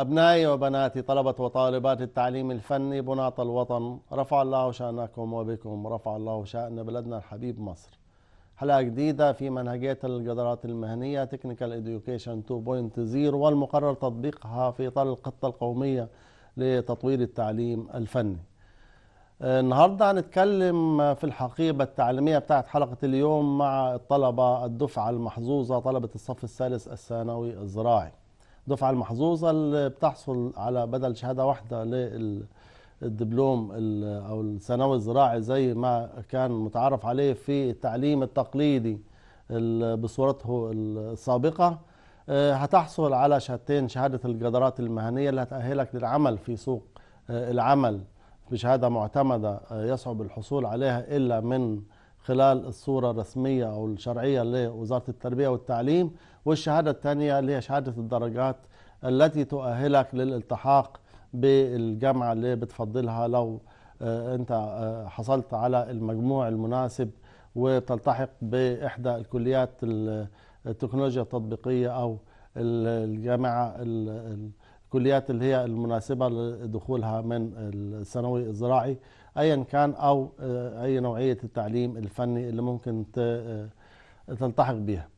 أبنائي وبناتي طلبة وطالبات التعليم الفني بناة الوطن رفع الله شأنكم وبكم رفع الله شأن بلدنا الحبيب مصر حلقة جديدة في منهجية القدرات المهنية تكنيكال إديوكيشن 2.0 والمقرر تطبيقها في إطار الخطة القومية لتطوير التعليم الفني آه، النهاردة هنتكلم في الحقيبة التعليمية بتاعت حلقة اليوم مع الطلبة الدفعة المحظوظة طلبة الصف الثالث الثانوي الزراعي الدفعه المحظوظه اللي بتحصل على بدل شهاده واحده للدبلوم او الثانوي الزراعي زي ما كان متعارف عليه في التعليم التقليدي بصورته السابقه آه، هتحصل على شهادتين شهاده الجدارات المهنيه اللي هتاهلك للعمل في سوق آه، العمل بشهاده معتمده آه، يصعب الحصول عليها الا من خلال الصورة الرسمية أو الشرعية لوزارة التربية والتعليم والشهادة الثانية اللي هي شهادة الدرجات التي تؤهلك للالتحاق بالجامعة اللي بتفضلها لو آه، أنت آه، حصلت على المجموع المناسب وتلتحق بإحدى الكليات التكنولوجيا التطبيقية أو الجامعة الكليات اللي هي المناسبة لدخولها من الثانوي الزراعي ايا كان او آه، اي نوعيه التعليم الفني اللي ممكن آه، تلتحق بها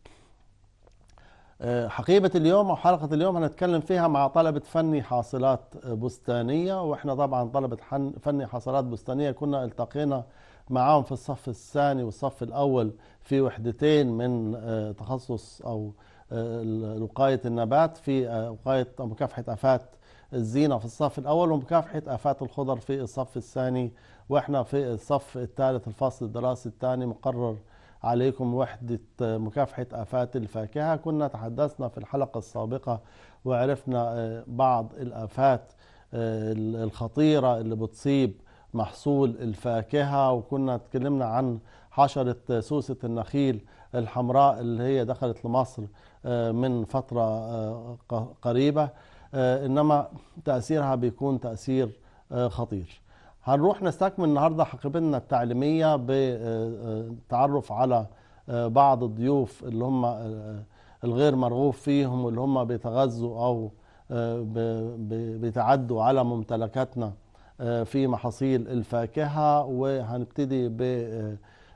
آه، حقيبة اليوم أو حلقة اليوم هنتكلم فيها مع طلبة فني حاصلات بستانية وإحنا طبعا طلبة فني حاصلات بستانية كنا التقينا معاهم في الصف الثاني والصف الأول في وحدتين من تخصص أو وقاية النبات في وقاية مكافحة آفات الزينة في الصف الأول ومكافحة آفات الخضر في الصف الثاني وإحنا في الصف الثالث الفصل الدراسي الثاني مقرر عليكم وحدة مكافحة آفات الفاكهة كنا تحدثنا في الحلقة السابقة وعرفنا آه، بعض الآفات آه، الخطيرة اللي بتصيب محصول الفاكهة وكنا اتكلمنا عن حشرة سوسة النخيل الحمراء اللي هي دخلت لمصر آه، من فترة قريبة آه، انما تاثيرها بيكون تاثير آه، خطير هنروح نستكمل النهارده حقيبتنا التعليميه بالتعرف آه، على بعض الضيوف اللي هم الغير مرغوب فيهم واللي هم بيتغذوا او بيتعدوا على ممتلكاتنا في محاصيل الفاكهه وهنبتدي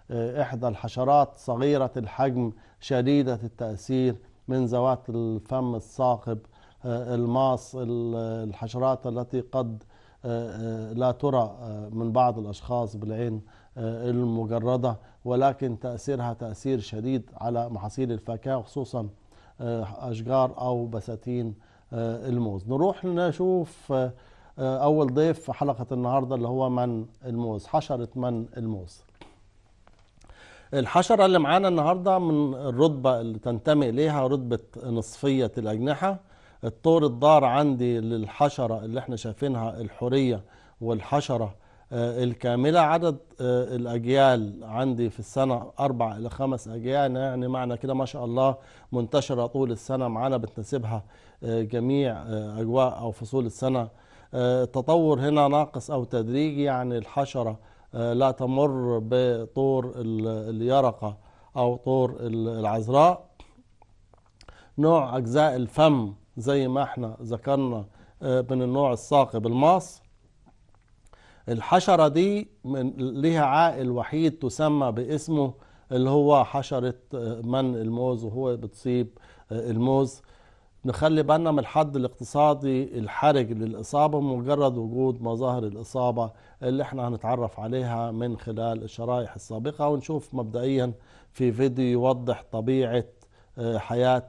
باحدى الحشرات صغيره الحجم شديده التاثير من ذوات الفم الصاقب آه، الماص الحشرات التي قد آه، آه، لا ترى من بعض الأشخاص بالعين المجردة ولكن تأثيرها تأثير شديد على محاصيل الفاكهة خصوصا أشجار أو بساتين الموز نروح نشوف أول ضيف في حلقة النهاردة اللي هو من الموز حشرة من الموز الحشرة اللي معانا النهاردة من الرتبة اللي تنتمي إليها رتبة نصفية الأجنحة الطور الضار عندي للحشرة اللي احنا شايفينها الحورية والحشرة آه، الكاملة عدد آه، الأجيال عندي في السنة أربع إلى خمس أجيال يعني معنى كده ما شاء الله منتشرة طول السنة معانا بتناسبها آه، جميع أجواء أو فصول السنة التطور هنا ناقص أو تدريجي يعني الحشرة لا تمر بطور اليرقة أو طور العذراء نوع أجزاء الفم زي ما احنا ذكرنا آه، من النوع الثاقب الماص الحشرة دي من ليها عائل وحيد تسمى باسمه اللي هو حشرة آه، من الموز وهو بتصيب آه، الموز نخلي بالنا من الحد الاقتصادي الحرج للإصابة مجرد وجود مظاهر الإصابة اللي احنا هنتعرف عليها من خلال الشرائح السابقة ونشوف مبدئيا في فيديو يوضح طبيعة حياة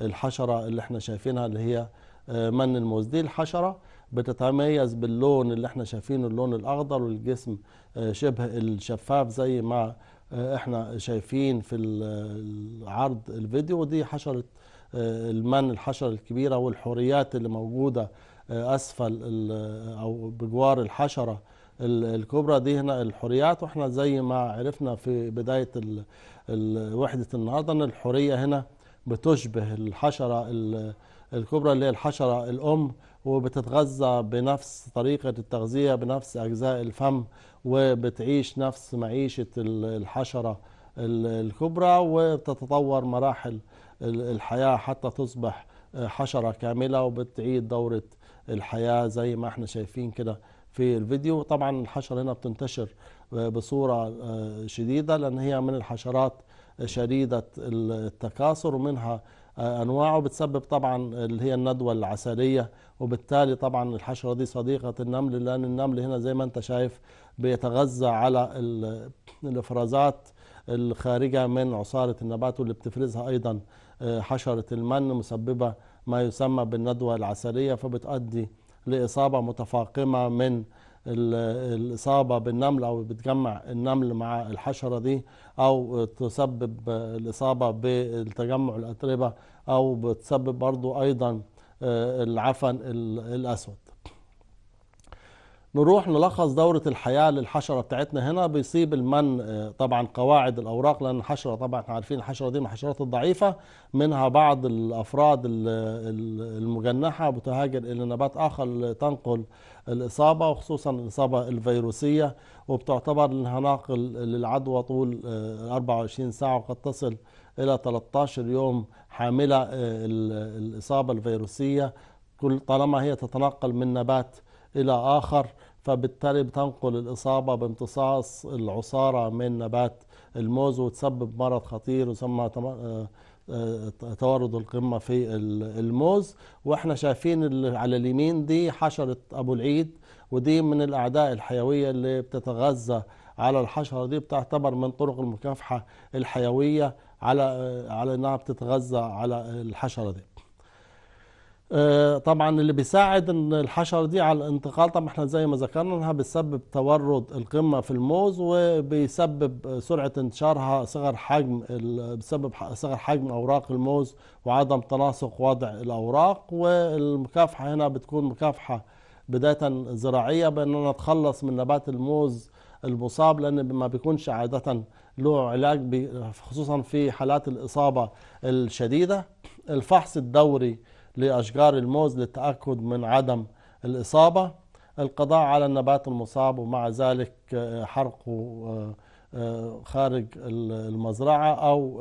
الحشره اللي احنا شايفينها اللي هي آه، من الموز دي الحشره بتتميز باللون اللي احنا شايفينه اللون الاخضر والجسم آه، شبه الشفاف زي ما آه، احنا شايفين في العرض الفيديو دي حشره المن الحشره الكبيره والحوريات اللي موجوده اسفل او بجوار الحشره الكبرى دي هنا الحوريات واحنا زي ما عرفنا في بدايه وحده النهارده ان الحوريه هنا بتشبه الحشرة الكبرى اللي هي الحشرة الأم وبتتغذى بنفس طريقة التغذية بنفس أجزاء الفم وبتعيش نفس معيشة الحشرة الكبرى وبتتطور مراحل الحياة حتى تصبح حشرة كاملة وبتعيد دورة الحياة زي ما احنا شايفين كده في الفيديو طبعا الحشرة هنا بتنتشر بصورة آه، شديدة لأن هي من الحشرات شديدة التكاثر ومنها آه، أنواعه بتسبب طبعا اللي هي الندوة العسلية وبالتالي طبعا الحشرة دي صديقة النمل لأن النمل هنا زي ما أنت شايف بيتغذى على الإفرازات الخارجة من عصارة النبات واللي بتفرزها أيضا آه، حشرة المن مسببة ما يسمى بالندوة العسلية فبتؤدي لإصابة متفاقمة من الإصابة بالنمل أو بتجمع النمل مع الحشرة دي أو تسبب الإصابة بالتجمع الأتربة أو بتسبب برضو أيضا آه، العفن الأسود نروح نلخص دورة الحياة للحشرة بتاعتنا هنا بيصيب المن آه، طبعا قواعد الأوراق لأن الحشرة طبعا احنا عارفين الحشرة دي من الحشرات الضعيفة منها بعض الأفراد المجنحة بتهاجر إلى نبات آخر تنقل الإصابة وخصوصا الإصابة الفيروسية وبتعتبر إنها ناقل للعدوى طول 24 آه، ساعة وقد تصل إلى 13 يوم حاملة آه، الإصابة الفيروسية كل طالما هي تتنقل من نبات إلى آخر فبالتالي بتنقل الإصابة بامتصاص العصارة من نبات الموز وتسبب مرض خطير يسمى تورد آه، آه، القمة في الموز وإحنا شايفين على اليمين دي حشرة أبو العيد ودي من الأعداء الحيوية اللي بتتغذى على الحشرة دي بتعتبر من طرق المكافحة الحيوية على آه، على انها بتتغذى على الحشره دي آه، طبعا اللي بيساعد ان الحشره دي على الانتقال طبعا احنا زي ما ذكرنا انها بتسبب تورد القمه في الموز وبيسبب سرعه انتشارها صغر حجم بسبب صغر حجم اوراق الموز وعدم تناسق وضع الاوراق والمكافحه هنا بتكون مكافحه بدايه زراعيه انا نتخلص من نبات الموز المصاب لان ما بيكونش عاده له علاج خصوصا في حالات الاصابه الشديده الفحص الدوري لأشجار الموز للتأكد من عدم الإصابة القضاء على النبات المصاب ومع ذلك آه، حرقه آه، آه، خارج المزرعة أو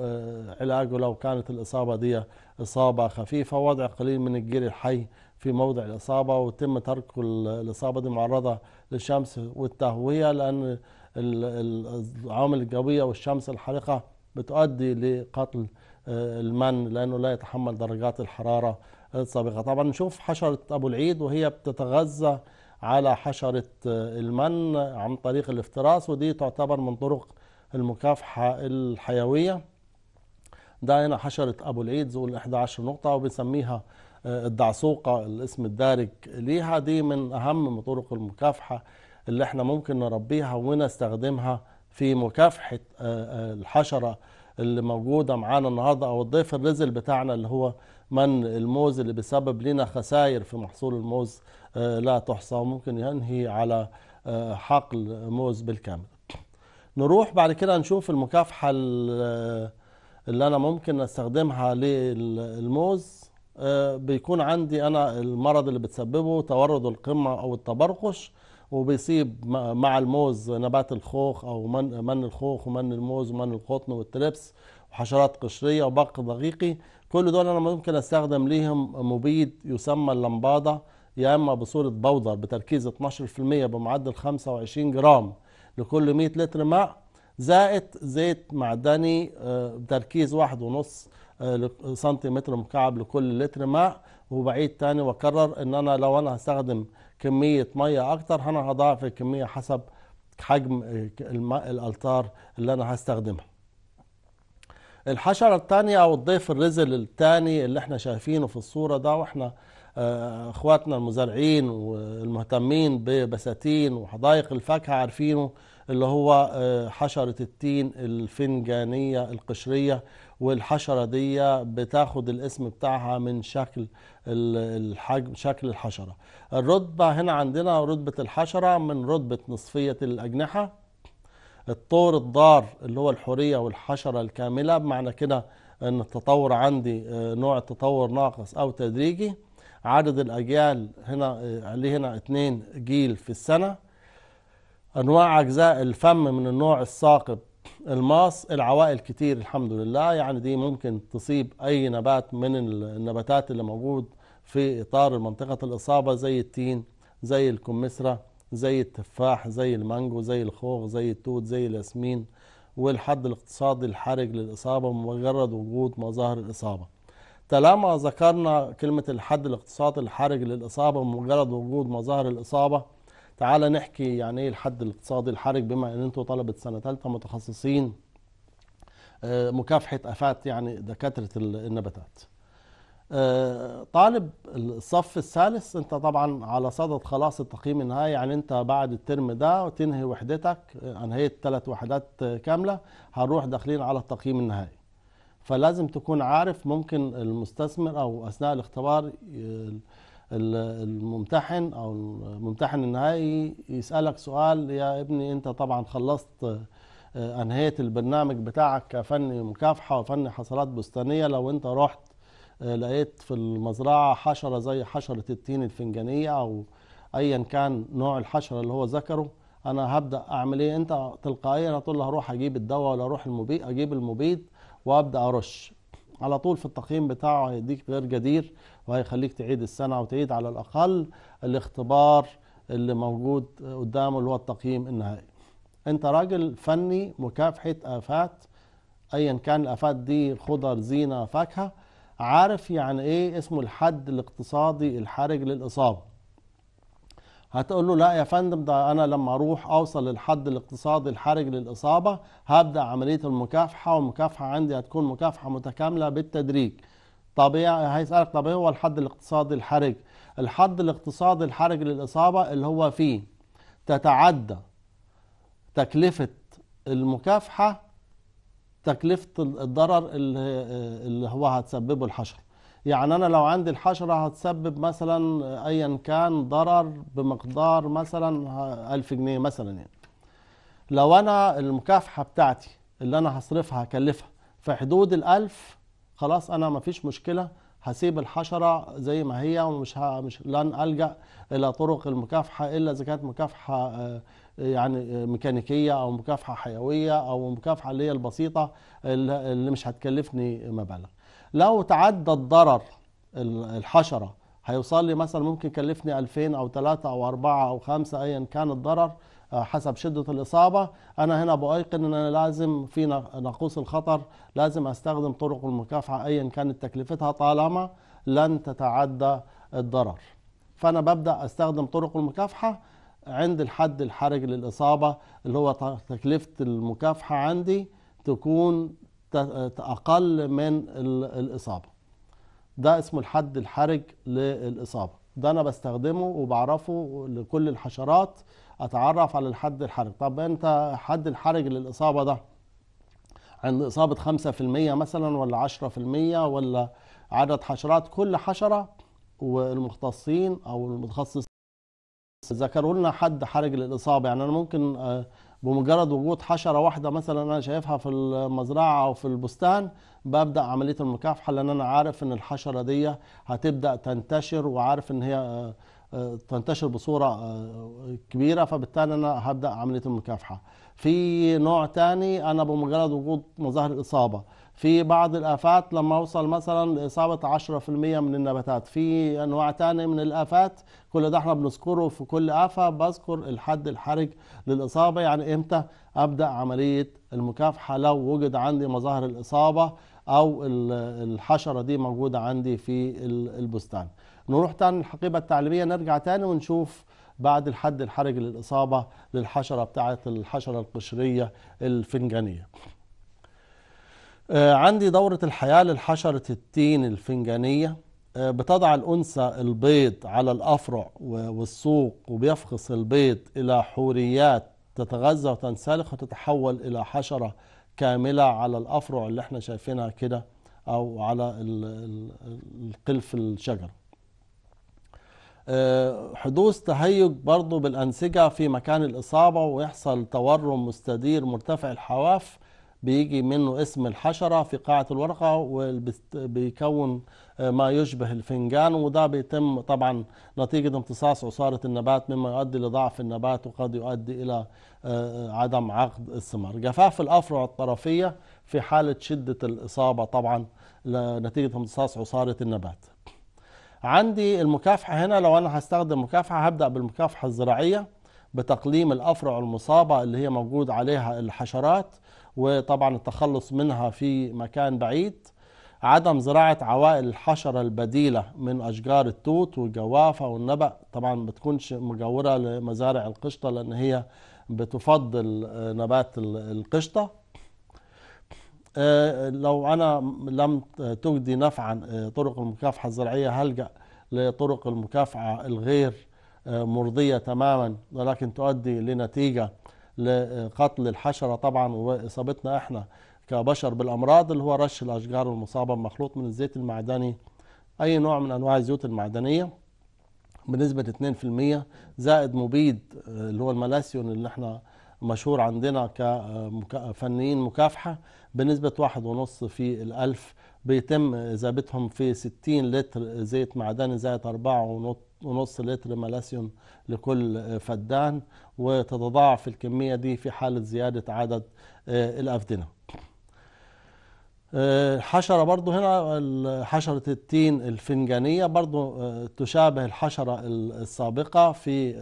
علاجه لو كانت الإصابة دي إصابة خفيفة وضع قليل من الجير الحي في موضع الإصابة وتم ترك الإصابة دي معرضة للشمس والتهوية لأن العوامل الجوية والشمس الحارقة بتؤدي لقتل المن لأنه لا يتحمل درجات الحرارة السابقة طبعا نشوف حشرة أبو العيد وهي بتتغذى على حشرة آه، المن عن طريق الافتراس ودي تعتبر من طرق المكافحة الحيوية ده هنا حشرة أبو العيد ذو ال 11 نقطة وبنسميها آه، الدعسوقة الاسم الدارج ليها دي من أهم طرق المكافحة اللي احنا ممكن نربيها ونستخدمها في مكافحة آه، الحشرة اللي موجودة معانا النهاردة أو الضيف الرزل بتاعنا اللي هو من الموز اللي بيسبب لنا خسائر في محصول الموز آه، لا تحصى وممكن ينهي على آه، حقل موز بالكامل نروح بعد كده نشوف المكافحة آه، اللي أنا ممكن أستخدمها للموز بيكون عندي أنا المرض اللي بتسببه تورد القمة أو التبرقش وبيصيب مع الموز نبات الخوخ أو من, من الخوخ ومن الموز ومن القطن والتربس وحشرات قشرية وبق دقيقي كل دول انا ممكن استخدم ليهم مبيد يسمى اللمباده يا اما بصوره بودر بتركيز 12% بمعدل 25 جرام لكل 100 لتر ماء زائد زيت معدني آه، بتركيز 1.5 آه، سنتيمتر مكعب لكل لتر ماء وبعيد تاني واكرر ان انا لو انا هستخدم كميه ميه اكتر انا هضاعف الكميه حسب حجم آه، الالتار اللي انا هستخدمها الحشرة الثانية أو الضيف الرزل الثاني اللي احنا شايفينه في الصورة ده واحنا آه، اخواتنا المزارعين والمهتمين ببساتين وحدائق الفاكهة عارفينه اللي هو آه، حشرة التين الفنجانية القشرية والحشرة دي بتاخد الاسم بتاعها من شكل الحجم شكل الحشرة الرتبة هنا عندنا رتبة الحشرة من رتبة نصفية الأجنحة الطور الضار اللي هو الحورية والحشرة الكاملة بمعنى كده أن التطور عندي آه، نوع التطور ناقص أو تدريجي عدد الأجيال هنا عليه آه، هنا اتنين جيل في السنة أنواع أجزاء الفم من النوع الثاقب الماس العوائل كتير الحمد لله يعني دي ممكن تصيب أي نبات من النباتات اللي موجود في إطار منطقة الإصابة زي التين زي الكمثرى زي التفاح زي المانجو زي الخوخ زي التوت زي الياسمين والحد الاقتصادي الحرج للإصابة مجرد وجود مظاهر الإصابة طالما ذكرنا كلمة الحد الاقتصادي الحرج للإصابة مجرد وجود مظاهر الإصابة تعالى نحكي يعني ايه الحد الاقتصادي الحرج بما ان انتوا طلبة سنة ثالثة متخصصين آه، مكافحة آفات يعني دكاترة النباتات آه، طالب الصف الثالث انت طبعا على صدد خلاص التقييم النهائي يعني انت بعد الترم ده وتنهي وحدتك انهيت ثلاث وحدات كامله هنروح داخلين على التقييم النهائي فلازم تكون عارف ممكن المستثمر او اثناء الاختبار الممتحن او الممتحن النهائي يسالك سؤال يا ابني انت طبعا خلصت آه، انهيت البرنامج بتاعك كفني مكافحه وفني حصلات بستانيه لو انت رحت آه، لقيت في المزرعة حشرة زي حشرة التين الفنجانية أو أيا كان نوع الحشرة اللي هو ذكره أنا هبدأ أعمل إيه أنت تلقائيا هتقول له هروح أجيب الدواء ولا أروح المبيد أجيب المبيد وأبدأ أرش على طول في التقييم بتاعه هيديك غير جدير وهيخليك تعيد السنة وتعيد على الأقل الاختبار اللي موجود قدامه اللي هو التقييم النهائي انت راجل فني مكافحة آفات ايا كان الآفات دي خضر زينة فاكهة عارف يعني ايه اسمه الحد الاقتصادي الحرج للاصابه هتقول له لا يا فندم ده انا لما اروح اوصل للحد الاقتصادي الحرج للاصابه هبدا عمليه المكافحه والمكافحه عندي هتكون مكافحه متكامله بالتدريج طب إيه، هيسالك طب ايه هو الحد الاقتصادي الحرج الحد الاقتصادي الحرج للاصابه اللي هو فيه تتعدى تكلفه المكافحه تكلفه الضرر اللي هو هتسببه الحشره يعني انا لو عندي الحشره هتسبب مثلا ايا كان ضرر بمقدار مثلا 1000 جنيه مثلا يعني لو انا المكافحه بتاعتي اللي انا هصرفها هكلفها في حدود الألف خلاص انا ما فيش مشكله هسيب الحشره زي ما هي ومش مش لن الجا الى طرق المكافحه الا اذا كانت مكافحه آه، يعني ميكانيكيه او مكافحه حيويه او مكافحه اللي هي البسيطه اللي مش هتكلفني مبالغ لو تعدى الضرر الحشره هيوصل لي مثلا ممكن يكلفني 2000 او 3 او 4 او 5 ايا كان الضرر آه، حسب شدة الإصابة أنا هنا بأيقن أن أنا لازم في ناقوس الخطر لازم أستخدم طرق المكافحة أيا كانت تكلفتها طالما لن تتعدى الضرر فأنا ببدأ أستخدم طرق المكافحة عند الحد الحرج للإصابة اللي هو تكلفة المكافحة عندي تكون أقل من الإصابة ده اسمه الحد الحرج للإصابة ده أنا بستخدمه وبعرفه لكل الحشرات أتعرف على الحد الحرج طب أنت حد الحرج للإصابة ده عند إصابة 5% مثلا ولا 10% ولا عدد حشرات كل حشرة والمختصين أو المتخصص ذكروا لنا حد حرج للاصابه يعني انا ممكن آه، بمجرد وجود حشره واحده مثلا انا شايفها في المزرعه او في البستان ببدا عمليه المكافحه لان انا عارف ان الحشره دي هتبدا تنتشر وعارف ان هي آه، آه، تنتشر بصوره كبيره فبالتالي انا هبدا عمليه المكافحه في نوع تاني انا بمجرد وجود مظاهر الاصابه في بعض الآفات لما أوصل مثلا لإصابة 10% من النباتات في أنواع تانية من الآفات كل ده احنا بنذكره في كل آفة بذكر الحد الحرج للإصابة يعني إمتى أبدأ عملية المكافحة لو وجد عندي مظاهر الإصابة أو الحشرة دي موجودة عندي في البستان نروح تاني الحقيبة التعليمية نرجع تاني ونشوف بعد الحد الحرج للإصابة للحشرة بتاعة الحشرة القشرية الفنجانية آه، عندي دورة الحياة للحشرة التين الفنجانية آه، بتضع الأنثى البيض على الأفرع والسوق وبيفخص البيض إلى حوريات تتغذى وتنسلخ وتتحول إلى حشرة كاملة على الأفرع اللي احنا شايفينها كده أو على القلف الشجر آه، حدوث تهيج برضو بالأنسجة في مكان الإصابة ويحصل تورم مستدير مرتفع الحواف بيجي منه اسم الحشرة في قاعة الورقة وبيكون آه، ما يشبه الفنجان وده بيتم طبعا نتيجة امتصاص عصارة النبات مما يؤدي لضعف النبات وقد يؤدي إلى آه، آه، عدم عقد الثمار جفاف الأفرع الطرفية في حالة شدة الإصابة طبعا نتيجة امتصاص عصارة النبات عندي المكافحة هنا لو أنا هستخدم مكافحة هبدأ بالمكافحة الزراعية بتقليم الأفرع المصابة اللي هي موجود عليها الحشرات وطبعا التخلص منها في مكان بعيد عدم زراعة عوائل الحشرة البديلة من أشجار التوت والجوافة والنبأ طبعا ما بتكونش مجاورة لمزارع القشطة لأن هي بتفضل آه، نبات القشطة آه، لو أنا لم تجدي نفعا آه، طرق المكافحة الزراعية هلجأ لطرق المكافحة الغير مرضية تماما ولكن تؤدي لنتيجة لقتل الحشرة طبعا وإصابتنا احنا كبشر بالأمراض اللي هو رش الأشجار المصابة بمخلوط من الزيت المعدني أي نوع من أنواع الزيوت المعدنية بنسبة 2% زائد مبيد آه، اللي هو الملاسيون اللي احنا مشهور عندنا كفنيين آه، مكافحة بنسبة واحد ونص في الألف بيتم إذابتهم في 60 لتر زيت معدني زائد أربعة ونص لتر ملاسيوم لكل فدان وتتضاعف الكمية دي في حالة زيادة عدد آه، الأفدنة آه، حشرة برضو هنا حشرة التين الفنجانية برضو آه، تشابه الحشرة السابقة في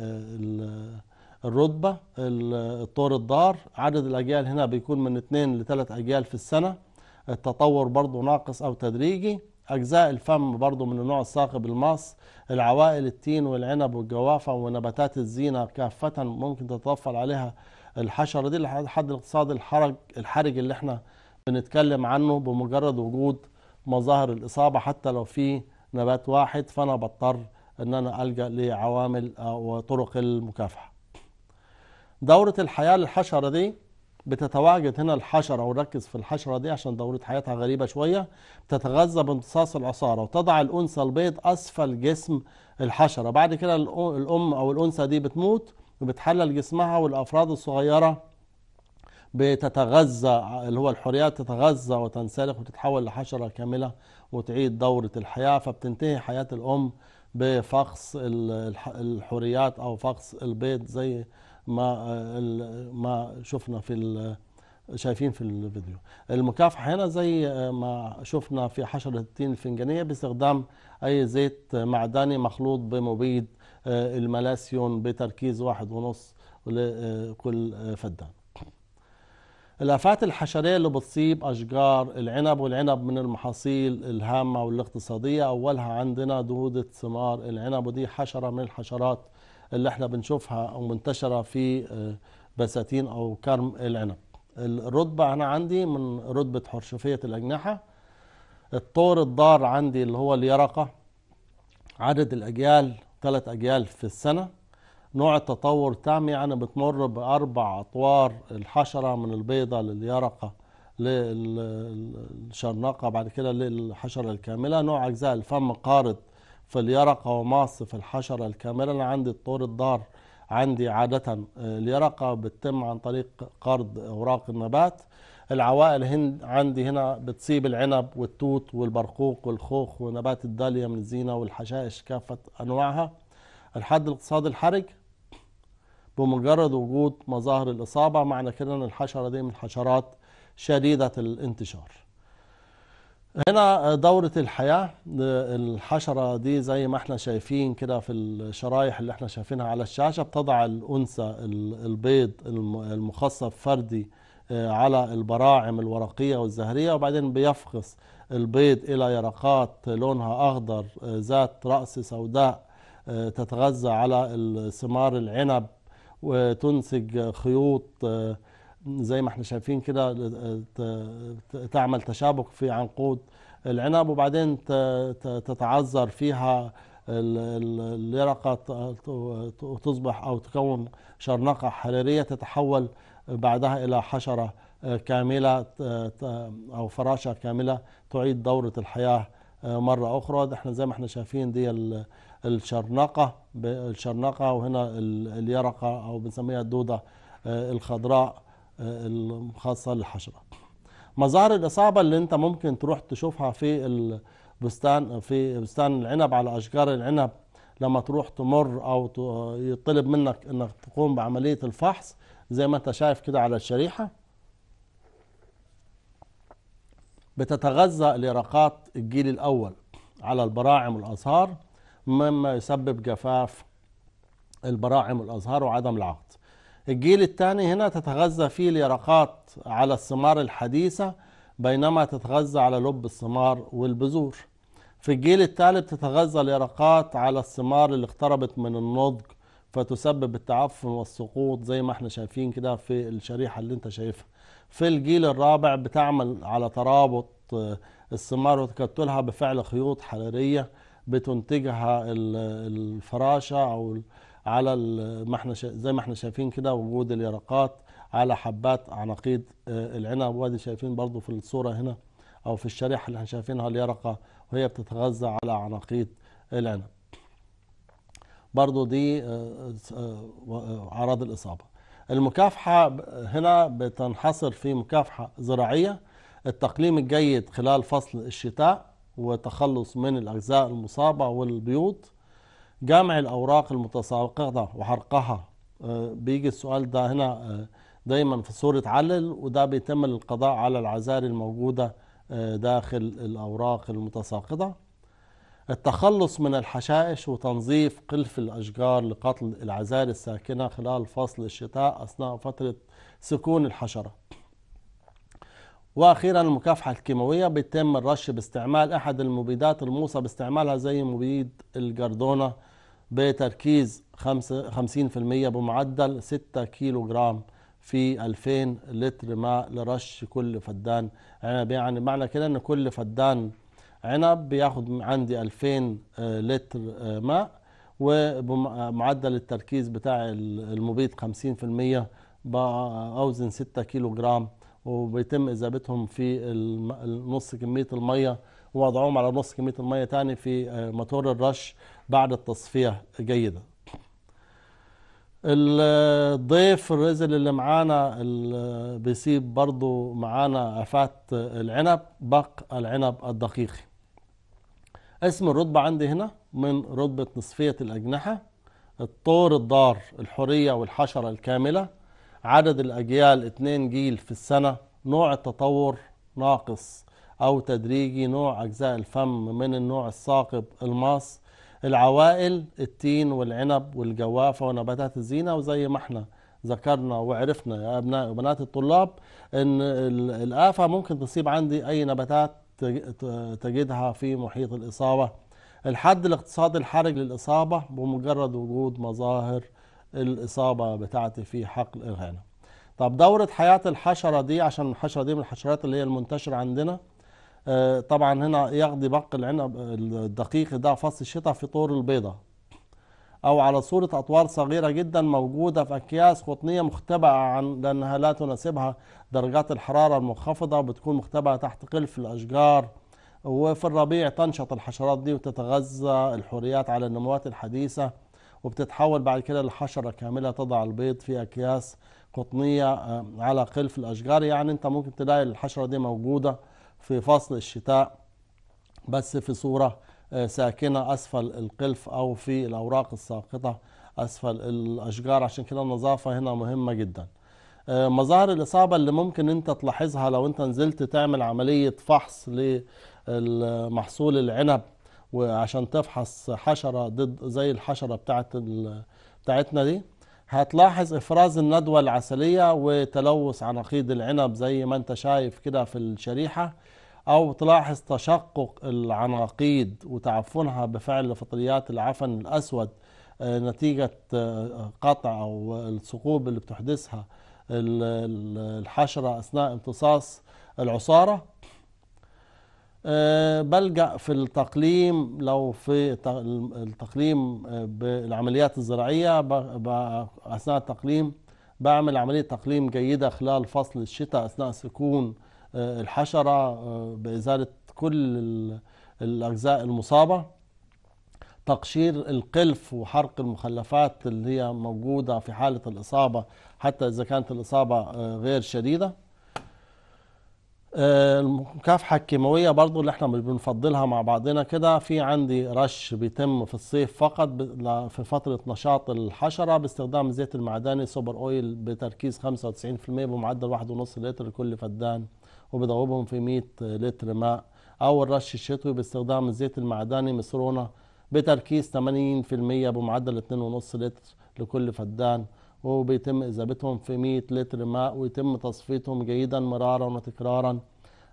الرتبة الطور الضار عدد الأجيال هنا بيكون من 2 ل 3 أجيال في السنة التطور برضو ناقص أو تدريجي أجزاء الفم برضو من النوع الثاقب المص العوائل التين والعنب والجوافة ونباتات الزينة كافة ممكن تتطفل عليها الحشرة دي لحد الاقتصاد الحرج الحرج اللي احنا بنتكلم عنه بمجرد وجود مظاهر الإصابة حتى لو في نبات واحد فأنا بضطر أن أنا ألجأ لعوامل وطرق المكافحة دورة الحياة للحشرة دي بتتواجد هنا الحشرة ونركز في الحشرة دي عشان دورة حياتها غريبة شوية بتتغذى بامتصاص العصارة وتضع الأنثى البيض أسفل جسم الحشرة بعد كده الأم أو الأنثى دي بتموت وبتحلل جسمها والأفراد الصغيرة بتتغذى اللي هو الحريات تتغذى وتنسلخ وتتحول لحشرة كاملة وتعيد دورة الحياة فبتنتهي حياة الأم بفقس الحريات أو فقس البيض زي ما ما شفنا في شايفين في الفيديو المكافحه هنا زي ما شفنا في حشره التين الفنجانيه باستخدام اي زيت معدني مخلوط بمبيد آه، الملاسيون بتركيز واحد ونص لكل فدان الآفات الحشرية اللي بتصيب أشجار العنب والعنب من المحاصيل الهامة والاقتصادية أولها عندنا دودة ثمار العنب ودي حشرة من الحشرات اللي احنا بنشوفها او منتشره في آه، بساتين او كرم العنب الرتبه انا عندي من رتبه حرشفيه الاجنحه الطور الضار عندي اللي هو اليرقه عدد الاجيال ثلاث اجيال في السنه نوع التطور تام يعني بتمر باربع اطوار الحشره من البيضه لليرقه للشرنقه بعد كده للحشره الكامله نوع اجزاء الفم قارد في اليرقة ومص في الحشرة الكاملة أنا عندي الطور الدار عندي عادة اليرقة آه، بتتم عن طريق قرض أوراق النبات العوائل هند عندي هنا بتصيب العنب والتوت والبرقوق والخوخ ونبات الداليا من الزينة والحشائش كافة أنواعها الحد الاقتصادي الحرج بمجرد وجود مظاهر الإصابة معنى كده أن الحشرة دي من حشرات شديدة الانتشار هنا دورة الحياة الحشرة دي زي ما احنا شايفين كده في الشرايح اللي احنا شايفينها على الشاشة بتضع الأنثى البيض المخصب فردي آه، على البراعم الورقية والزهرية وبعدين بيفخص البيض إلى يرقات لونها أخضر آه، ذات رأس سوداء آه، تتغذى على ثمار العنب وتنسج خيوط زي ما احنا شايفين كده تعمل تشابك في عنقود العنب وبعدين تتعذر فيها اليرقة تصبح أو تكون شرنقة حريرية تتحول بعدها إلى حشرة كاملة أو فراشة كاملة تعيد دورة الحياة مرة أخرى احنا زي ما احنا شايفين دي الشرنقة الشرنقة وهنا اليرقة أو بنسميها الدودة الخضراء آه، الخاصة للحشرة مظاهر الإصابة اللي أنت ممكن تروح تشوفها في البستان في بستان العنب على أشجار العنب لما تروح تمر أو يطلب منك أنك تقوم بعملية الفحص زي ما أنت شايف كده على الشريحة بتتغذى اليرقات الجيل الأول على البراعم والأزهار مما يسبب جفاف البراعم والأزهار وعدم العقد الجيل الثاني هنا تتغذى فيه اليرقات على الثمار الحديثة بينما تتغذى على لب الثمار والبذور في الجيل الثالث تتغذى اليرقات على الثمار اللي اقتربت من النضج فتسبب التعفن والسقوط زي ما احنا شايفين كده في الشريحة اللي انت شايفها في الجيل الرابع بتعمل على ترابط آه، الثمار وتكتلها بفعل خيوط حرارية بتنتجها الفراشة أو على ما احنا زي ما احنا شايفين كده وجود اليرقات على حبات عناقيد آه، العنب وادي شايفين برضو في الصوره هنا او في الشريحه اللي احنا شايفينها اليرقه وهي بتتغذى على عناقيد العنب برضو دي آه، آه، اعراض الاصابه المكافحه هنا بتنحصر في مكافحه زراعيه التقليم الجيد خلال فصل الشتاء وتخلص من الاجزاء المصابه والبيوض جمع الأوراق المتساقطة وحرقها آه، بيجي السؤال ده هنا آه، دايما في صورة علل وده بيتم القضاء على العذار الموجودة آه، داخل الأوراق المتساقطة التخلص من الحشائش وتنظيف قلف الأشجار لقتل العذار الساكنة خلال فصل الشتاء أثناء فترة سكون الحشرة واخيرا المكافحه الكيماويه بيتم الرش باستعمال احد المبيدات الموصى باستعمالها زي مبيد الجردونه بتركيز 50% بمعدل 6 كيلو جرام في 2000 لتر ماء لرش كل فدان عنب يعني معنى كده ان كل فدان عنب بياخد عندي 2000 آه، لتر آه، ماء ومعدل التركيز بتاع المبيض 50% باوزن 6 كيلو جرام وبيتم اذابتهم في نص كميه الميه ووضعهم على نص كميه الميه تاني في آه، موتور الرش بعد التصفية جيدة الضيف الرزل اللي معانا اللي بيسيب برضو معانا عفات العنب بق العنب الدقيقي اسم الرتبة عندي هنا من رتبة نصفية الأجنحة الطور الدار الحرية والحشرة الكاملة عدد الأجيال اتنين جيل في السنة نوع التطور ناقص أو تدريجي نوع أجزاء الفم من النوع الثاقب الماس العوائل التين والعنب والجوافة ونباتات الزينة وزي ما احنا ذكرنا وعرفنا يا أبناء وبنات الطلاب أن الآفة ممكن تصيب عندي أي نباتات تجدها في محيط الإصابة الحد الاقتصادي الحرج للإصابة بمجرد وجود مظاهر الإصابة بتاعتي في حقل الغنم طب دورة حياة الحشرة دي عشان الحشرة دي من الحشرات اللي هي المنتشرة عندنا آه، طبعا هنا يغضي بق العنب الدقيق ده فص الشتاء في طور البيضة أو على صورة أطوار صغيرة جدا موجودة في أكياس قطنية مختبئة عن لأنها لا تناسبها درجات الحرارة المنخفضة بتكون مختبئة تحت قلف الأشجار وفي الربيع تنشط الحشرات دي وتتغذى الحوريات على النموات الحديثة وبتتحول بعد كده لحشرة كاملة تضع البيض في أكياس قطنية آه، على قلف الأشجار يعني أنت ممكن تلاقي الحشرة دي موجودة في فصل الشتاء بس في صورة آه، ساكنة أسفل القلف أو في الأوراق الساقطة أسفل الأشجار عشان كده النظافة هنا مهمة جدا آه، مظاهر الإصابة اللي ممكن أنت تلاحظها لو أنت نزلت تعمل عملية فحص لمحصول العنب وعشان تفحص حشرة ضد زي الحشرة بتاعت بتاعتنا دي هتلاحظ افراز الندوة العسلية وتلوث عناقيد العنب زي ما انت شايف كده في الشريحة أو تلاحظ تشقق العناقيد وتعفنها بفعل فطريات العفن الأسود آه، نتيجة آه، قطع أو الثقوب اللي بتحدثها الحشرة أثناء امتصاص العصارة آه، بلجأ في التقليم لو في التقليم بالعمليات الزراعية أثناء التقليم بعمل عملية تقليم جيدة خلال فصل الشتاء أثناء سكون آه، الحشرة آه، بإزالة كل الأجزاء المصابة تقشير القلف وحرق المخلفات اللي هي موجودة في حالة الإصابة حتى إذا كانت الإصابة آه، غير شديدة المكافحة الكيماوية برضو اللي احنا بنفضلها مع بعضنا كده في عندي رش بيتم في الصيف فقط في فترة نشاط الحشرة باستخدام الزيت المعدني سوبر اويل بتركيز 95% بمعدل 1.5 لتر لكل فدان وبضوبهم في 100 لتر ماء أو الرش الشتوي باستخدام الزيت المعدني مصرونة بتركيز 80% بمعدل 2.5 لتر لكل فدان وبيتم إذابتهم في 100 لتر ماء ويتم تصفيتهم جيدا مرارا وتكرارا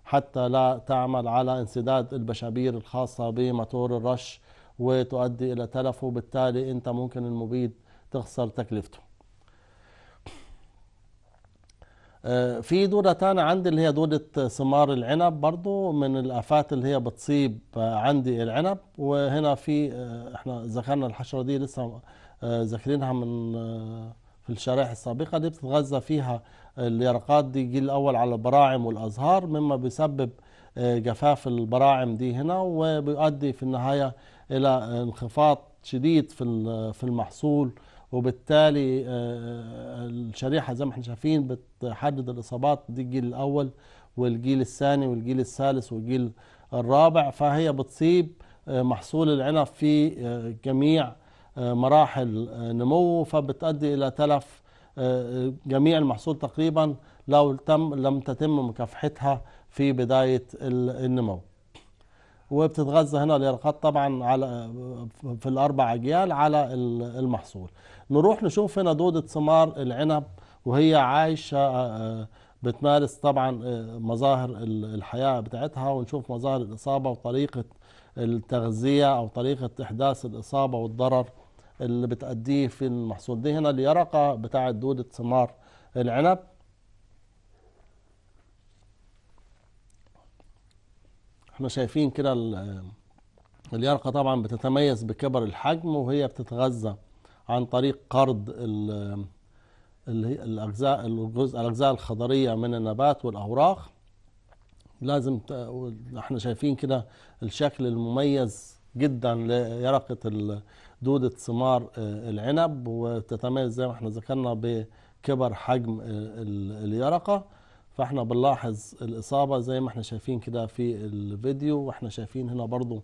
حتى لا تعمل على انسداد البشابير الخاصة بموتور الرش وتؤدي إلى تلفه وبالتالي أنت ممكن المبيد تخسر تكلفته آه، في دودة تانية عندي اللي هي دودة ثمار العنب برضو من الآفات اللي هي بتصيب آه، عندي العنب وهنا في آه، احنا ذكرنا الحشرة دي لسه ذاكرينها من في الشرائح السابقة دي بتتغذى فيها اليرقات دي جيل الأول على البراعم والأزهار مما بيسبب جفاف البراعم دي هنا وبيؤدي في النهاية إلى انخفاض شديد في المحصول وبالتالي آه، آه، الشريحه زي ما احنا شايفين بتحدد الاصابات دي الجيل الاول والجيل الثاني والجيل الثالث والجيل الرابع فهي بتصيب آه، محصول العنب في جميع مراحل نموه فبتؤدي الى تلف جميع المحصول تقريبا لو تم لم تتم مكافحتها في بدايه النمو. وبتتغذى هنا اليرقات طبعا على في الاربع اجيال على المحصول نروح نشوف هنا دوده ثمار العنب وهي عايشه آه، آه، بتمارس طبعا آه، مظاهر الحياه بتاعتها ونشوف مظاهر الاصابه وطريقه التغذيه او طريقه احداث الاصابه والضرر اللي بتأديه في المحصول دي هنا اليرقه بتاعه دوده ثمار العنب احنا شايفين كده اليرقة طبعا بتتميز بكبر الحجم وهي بتتغذى عن طريق قرض الاجزاء الجزء الاجزاء الخضريه من النبات والاوراق لازم احنا شايفين كده الشكل المميز جدا ليرقه دوده ثمار آه، العنب وتتميز زي ما احنا ذكرنا بكبر حجم آه، اليرقه فاحنا بنلاحظ الاصابه زي ما احنا شايفين كده في الفيديو واحنا شايفين هنا برضو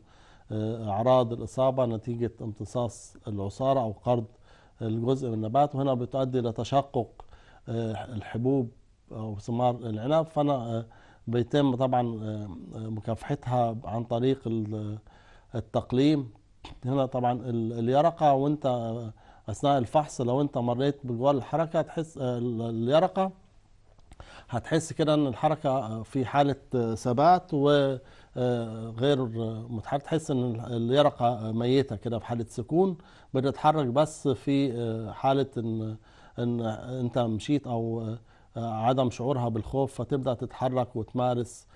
آه، اعراض الاصابه نتيجه امتصاص العصاره او قرض الجزء من النبات وهنا بتؤدي الى تشقق آه، الحبوب او ثمار العنب فانا آه، بيتم طبعا مكافحتها عن طريق التقليم هنا طبعا اليرقه وانت اثناء الفحص لو انت مريت بجوار الحركه تحس اليرقه هتحس كده ان الحركه آه، في حاله آه، ثبات وغير آه، متحرك تحس ان اليرقه ميته كده في حاله سكون بتتحرك بس في حاله ان ان انت مشيت او عدم شعورها بالخوف فتبدا تتحرك وتمارس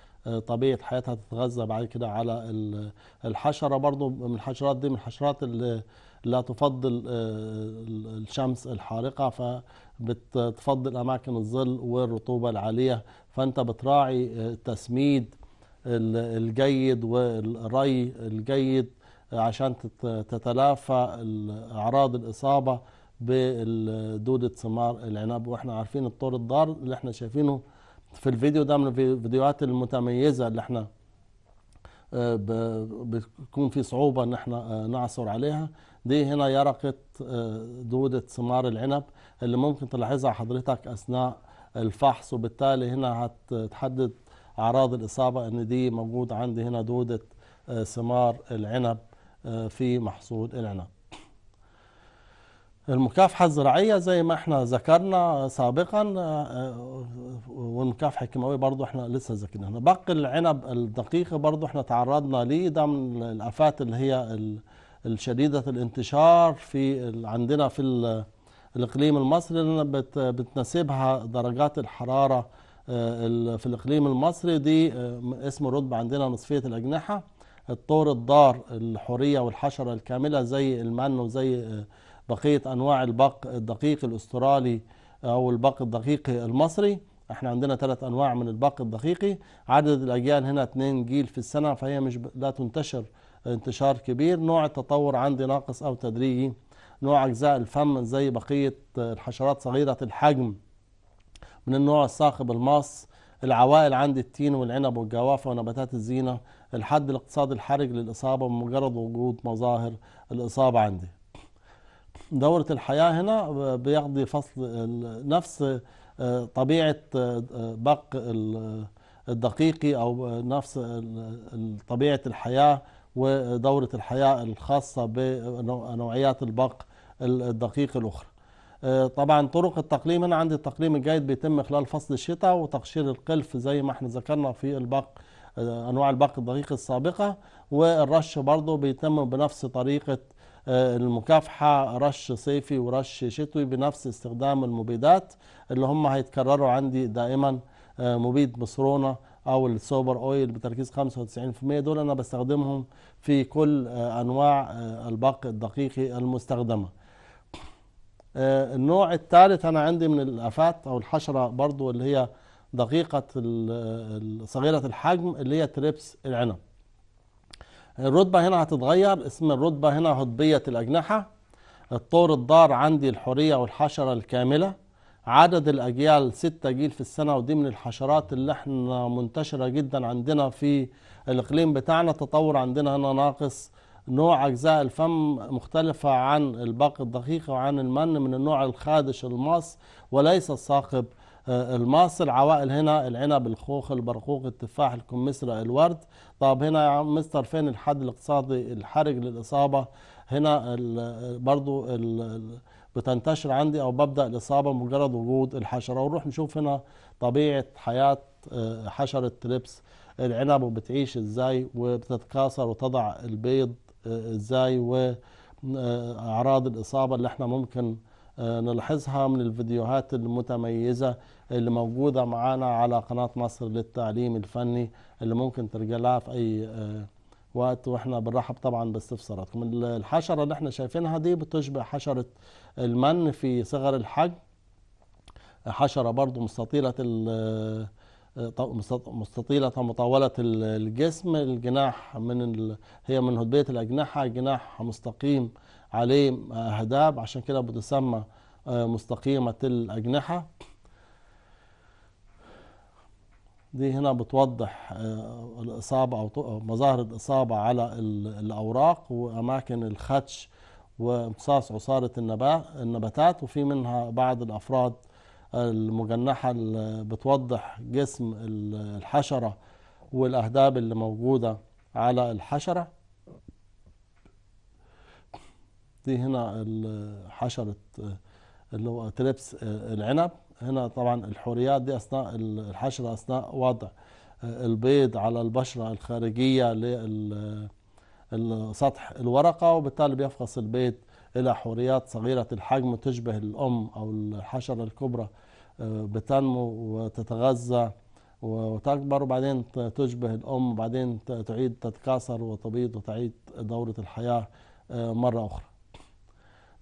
طبيعه حياتها تتغذى بعد كده على الحشره برضو من الحشرات دي من الحشرات اللي لا تفضل آه، الشمس الحارقة فبتفضل أماكن الظل والرطوبة العالية فأنت بتراعي آه، التسميد الجيد والري الجيد آه، عشان تتلافى أعراض الإصابة بدودة ثمار العنب وإحنا عارفين الطور الضار اللي إحنا شايفينه في الفيديو ده من الفيديوهات المتميزة اللي إحنا بيكون في صعوبة إن إحنا نعثر عليها دي هنا يرقة آه، دودة ثمار العنب اللي ممكن تلاحظها حضرتك أثناء الفحص وبالتالي هنا هتحدد أعراض الإصابة إن دي موجود عندي هنا دودة آه، ثمار العنب آه، في محصول العنب المكافحة الزراعية زي ما احنا ذكرنا سابقا والمكافحة الكيماوية برضو احنا لسه ذكرناها باقي العنب الدقيقة برضو احنا تعرضنا ليه ده من الآفات اللي هي الشديدة الانتشار في عندنا في الإقليم المصري لأن بتناسبها درجات الحرارة آه، في الإقليم المصري دي آه، اسمه رطب عندنا نصفية الأجنحة الطور الضار الحورية والحشرة الكاملة زي المن وزي آه، بقية أنواع البق الدقيق الأسترالي أو البق الدقيق المصري احنا عندنا ثلاث انواع من الباق الدقيقي عدد الاجيال هنا اتنين جيل في السنه فهي مش ب... لا تنتشر انتشار كبير نوع التطور عندي ناقص أو تدريجي نوع أجزاء الفم زي بقية الحشرات صغيرة الحجم من النوع الصاخب الماص العوائل عندي التين والعنب والجوافة ونباتات الزينة الحد الاقتصادي الحرج للإصابة بمجرد وجود مظاهر الإصابة عندي دورة الحياة هنا بيقضي فصل نفس آه، طبيعة آه، بق الدقيقي أو نفس طبيعة الحياة ودورة الحياة الخاصة بنوعيات البق الدقيق الأخرى آه، طبعا طرق التقليم أنا عندي التقليم الجيد بيتم خلال فصل الشتاء وتقشير القلف زي ما احنا ذكرنا في البق آه، أنواع البق الدقيق السابقة والرش برضه بيتم بنفس طريقة آه، المكافحة رش صيفي ورش شتوي بنفس استخدام المبيدات اللي هم هيتكرروا عندي دائما مبيد بصرونة او السوبر اويل بتركيز 95% دول انا بستخدمهم في كل آه، انواع آه، البق الدقيقي المستخدمه آه، النوع الثالث انا عندي من الافات او الحشره برضو اللي هي دقيقه صغيره الحجم اللي هي تريبس العنب الرتبه هنا هتتغير اسم الرتبه هنا هضبيه الاجنحه الطور الضار عندي الحوريه والحشره الكامله عدد الأجيال ستة جيل في السنة ودي من الحشرات اللي احنا منتشرة جدا عندنا في الإقليم بتاعنا تطور عندنا هنا ناقص نوع أجزاء الفم مختلفة عن الباقي الدقيقة وعن المن من النوع الخادش الماص وليس الثاقب الماص آه، العوائل هنا العنب الخوخ البرقوق التفاح الكمثرى الورد طب هنا يا مستر فين الحد الاقتصادي الحرج للإصابة هنا ال آه، برضو ال بتنتشر عندي او ببدا الاصابه مجرد وجود الحشره ونروح نشوف هنا طبيعه حياه آه، حشره تريبس العنب وبتعيش ازاي وبتتكاثر وتضع البيض آه، ازاي واعراض آه، الاصابه اللي احنا ممكن نلاحظها من الفيديوهات المتميزه اللي موجوده معانا على قناه مصر للتعليم الفني اللي ممكن ترجع لها في اي وقت واحنا بنرحب طبعا باستفساراتكم الحشره اللي احنا شايفينها دي بتشبه حشره المن في صغر الحجم حشره برضو مستطيله مستطيلة مطولة الجسم الجناح من هي من هدبية الأجنحة جناح مستقيم عليه اهداب عشان كده بتسمى آه، مستقيمة الأجنحة دي هنا بتوضح آه، الإصابة أو مظاهر الإصابة على الأوراق وأماكن الخدش وامتصاص عصارة النباتات وفي منها بعض الأفراد المجنحة اللي بتوضح جسم الحشرة والأهداب اللي موجودة على الحشرة دي هنا حشرة آه، اللي هو تريبس آه، العنب هنا طبعا الحوريات دي اثناء الحشره اثناء وضع آه، البيض على البشره الخارجيه لسطح الورقه وبالتالي بيفقص البيض الى حوريات صغيره الحجم تشبه الام او الحشره الكبرى آه، بتنمو وتتغذى وتكبر وبعدين تشبه الام وبعدين تعيد تتكاثر وتبيض وتعيد دوره الحياه آه، مره اخرى.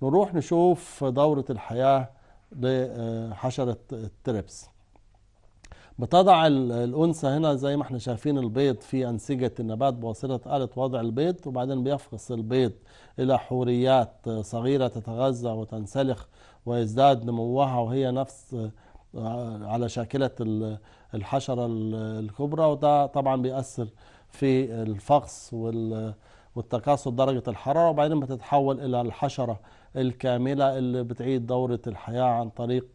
نروح نشوف دوره الحياه لحشرة التربس بتضع الأنثى هنا زي ما احنا شايفين البيض في أنسجة النبات بواسطة آلة وضع البيض وبعدين بيفقس البيض إلى حوريات صغيرة تتغذى وتنسلخ ويزداد نموها وهي نفس على شاكلة الحشرة الكبرى وده طبعا بيأثر في الفقس وال والتكاثر درجة الحرارة وبعدين بتتحول إلى الحشرة الكاملة اللي بتعيد دورة الحياة عن طريق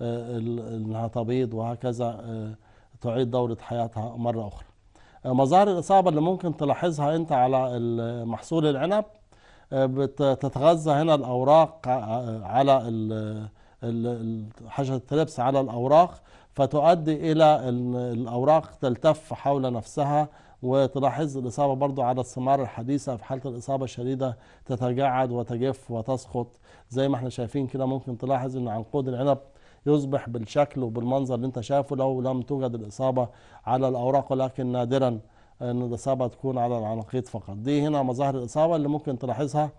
آه، انها تبيض وهكذا آه، تعيد دورة حياتها مرة أخرى آه، مظاهر الإصابة اللي ممكن تلاحظها أنت على محصول العنب بتتغذى هنا الأوراق على حشرة التلبس على الأوراق فتؤدي إلى الأوراق تلتف حول نفسها وتلاحظ الإصابة برضو على الثمار الحديثة في حالة الإصابة الشديدة تتجعد وتجف وتسقط زي ما احنا شايفين كده ممكن تلاحظ أن عنقود العنب يصبح بالشكل وبالمنظر اللي انت شايفه لو لم توجد الإصابة على الأوراق ولكن نادرا أن الإصابة تكون على العناقيد فقط دي هنا مظاهر الإصابة اللي ممكن تلاحظها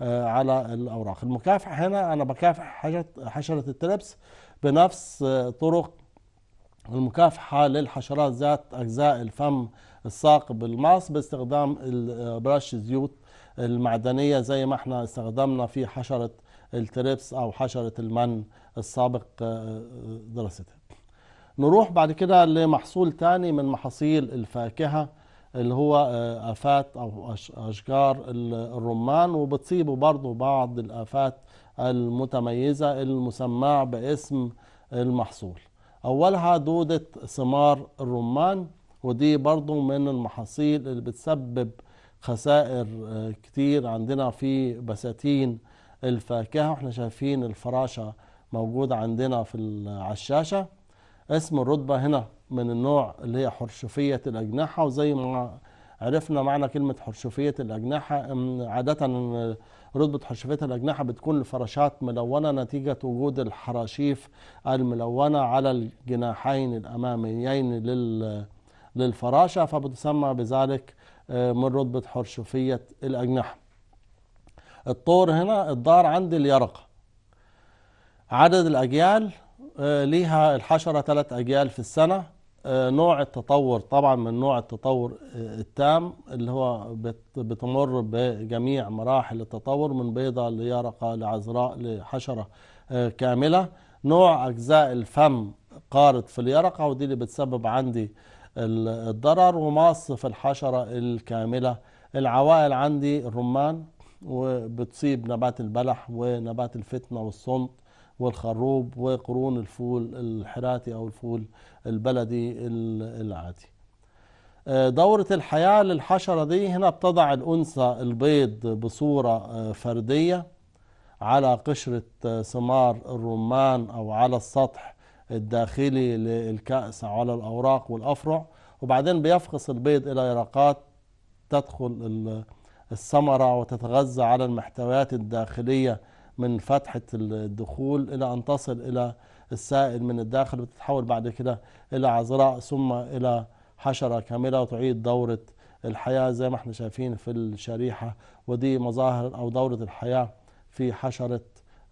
آه، على الأوراق المكافح هنا أنا بكافح حشرة التلبس بنفس آه، طرق المكافحة للحشرات ذات أجزاء الفم الساق بالماس باستخدام برش زيوت المعدنية زي ما احنا استخدمنا في حشرة التريبس أو حشرة المن السابق آه، دراستها نروح بعد كده لمحصول تاني من محاصيل الفاكهة اللي هو آه، آفات أو أشجار الرمان وبتصيبه برضه بعض الآفات المتميزة المسماة باسم المحصول أولها دودة ثمار الرمان ودي برضو من المحاصيل اللي بتسبب خسائر آه، كتير عندنا في بساتين الفاكهة واحنا شايفين الفراشة موجودة عندنا في على الشاشة اسم الرتبة هنا من النوع اللي هي حرشفية الأجنحة وزي ما عرفنا معنى كلمة حرشفية الأجنحة عادة رتبة حرشفية الأجنحة بتكون الفراشات ملونة نتيجة وجود الحراشيف الملونة على الجناحين الأماميين لل للفراشة فبتسمى بذلك آه، من رتبة حرشفية الأجنحة الطور هنا الدار عند اليرقة عدد الأجيال آه، ليها الحشرة ثلاث أجيال في السنة آه، نوع التطور طبعا من نوع التطور التام اللي هو بتمر بجميع مراحل التطور من بيضة ليرقة لعذراء لحشرة كاملة نوع أجزاء الفم قارد في اليرقة ودي اللي بتسبب عندي الضرر وماص في الحشرة الكاملة العوائل عندي الرمان وبتصيب نبات البلح ونبات الفتنة والصنط والخروب وقرون الفول الحراتي أو الفول البلدي العادي آه، دورة الحياة للحشرة دي هنا بتضع الأنثى البيض بصورة آه، فردية على قشرة آه، ثمار الرمان أو على السطح الداخلي للكأس على الأوراق والأفرع وبعدين بيفقس البيض إلى يرقات تدخل الثمرة وتتغذى على المحتويات الداخلية من فتحة الدخول إلى أن تصل إلى السائل من الداخل وتتحول بعد كده إلى عذراء ثم إلى حشرة كاملة وتعيد دورة الحياة زي ما احنا شايفين في الشريحة ودي مظاهر أو دورة الحياة في حشرة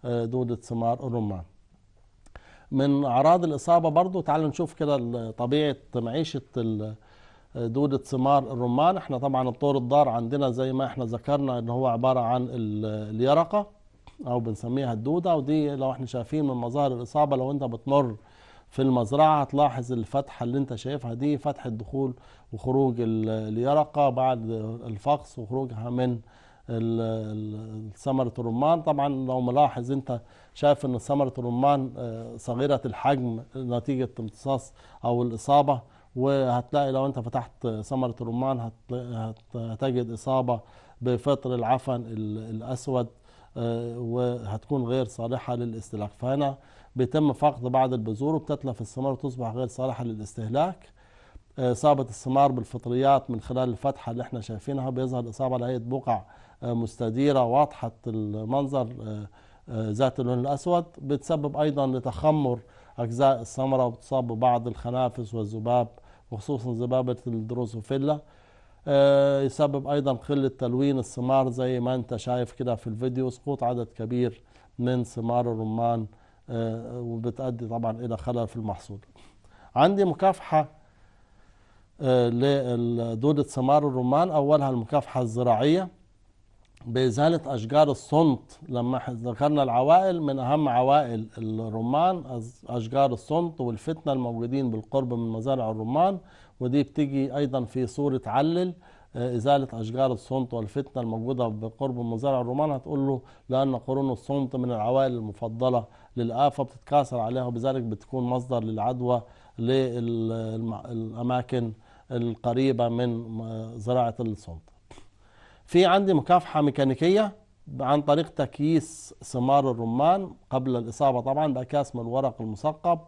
آه، دودة ثمار الرمان من اعراض الاصابه برضو تعالوا نشوف كده طبيعه معيشه دوده ثمار الرمان احنا طبعا الطور الضار عندنا زي ما احنا ذكرنا ان هو عباره عن اليرقه او بنسميها الدوده ودي لو احنا شايفين من مظاهر الاصابه لو انت بتمر في المزرعه هتلاحظ الفتحه اللي انت شايفها دي فتحه دخول وخروج اليرقه بعد الفقس وخروجها من ثمرة الرمان طبعا لو ملاحظ انت شايف ان ثمرة الرمان آه، صغيرة الحجم نتيجة امتصاص او الاصابة وهتلاقي لو انت فتحت ثمرة الرمان هتجد اصابة بفطر العفن الاسود آه، وهتكون غير صالحة للاستهلاك فهنا بيتم فقد بعض البذور وبتتلف الثمار وتصبح غير صالحة للاستهلاك آه، إصابة الثمار بالفطريات من خلال الفتحة اللي احنا شايفينها بيظهر إصابة لهيئة بقع مستديرة واضحة المنظر آه، آه، ذات اللون الأسود بتسبب أيضا لتخمر أجزاء الثمرة وبتصاب ببعض الخنافس والذباب وخصوصا ذبابة الدروسوفيلا آه، يسبب أيضا قلة تلوين الثمار زي ما أنت شايف كده في الفيديو سقوط عدد كبير من ثمار الرمان وبتؤدي طبعا إلى خلل في المحصول عندي مكافحة لدودة ثمار الرمان أولها المكافحة الزراعية بإزالة أشجار الصنط لما ذكرنا العوائل من أهم عوائل الرمان أشجار الصنط والفتنة الموجودين بالقرب من مزارع الرمان ودي بتيجي أيضا في صورة علل آه، إزالة أشجار الصمت والفتنة الموجودة بقرب مزارع الرمان هتقول له لأن قرون الصمت من العوائل المفضلة للآفة بتتكاثر عليها وبذلك بتكون مصدر للعدوى للأماكن القريبة من زراعة الصمت في عندي مكافحة ميكانيكية عن طريق تكييس ثمار الرمان قبل الإصابة طبعا بأكياس من الورق المثقب